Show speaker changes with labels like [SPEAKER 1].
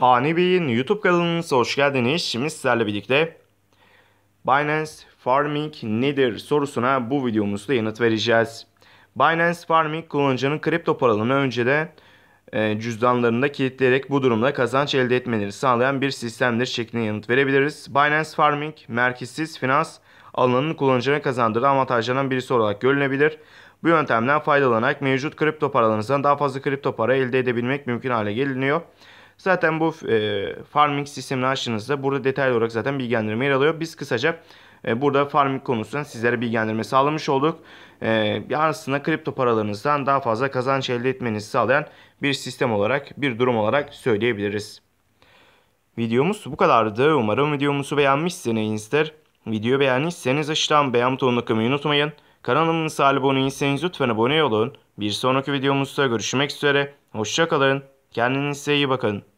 [SPEAKER 1] Fani Bey'in YouTube kanalınıza hoş geldiniz. Şimdi sizlerle birlikte Binance Farming nedir sorusuna bu videomuzda yanıt vereceğiz. Binance Farming kullanıcının kripto paralarını önceden e, cüzdanlarında kilitleyerek bu durumda kazanç elde etmeleri sağlayan bir sistemdir şeklinde yanıt verebiliriz. Binance Farming merkezsiz finans alanının kullanıcına kazandırdığı avantajlardan birisi olarak görünebilir. Bu yöntemden faydalanarak mevcut kripto paralarınızdan daha fazla kripto para elde edebilmek mümkün hale geliniyor. Zaten bu e, farming sistemini açtığınızda burada detaylı olarak zaten bilgilendirme yer alıyor. Biz kısaca e, burada farming konusunda sizlere bilgilendirme sağlamış olduk. E, aslında kripto paralarınızdan daha fazla kazanç elde etmenizi sağlayan bir sistem olarak, bir durum olarak söyleyebiliriz. Videomuz bu kadardı. Umarım videomuzu beğenmişsinizdir. Video beğendiyseniz aşağıdan beğen butonuna kımayı unutmayın. Kanalımıza abone değilseniz lütfen abone olun. Bir sonraki videomuzda görüşmek üzere. Hoşçakalın. Kendinize iyi bakın.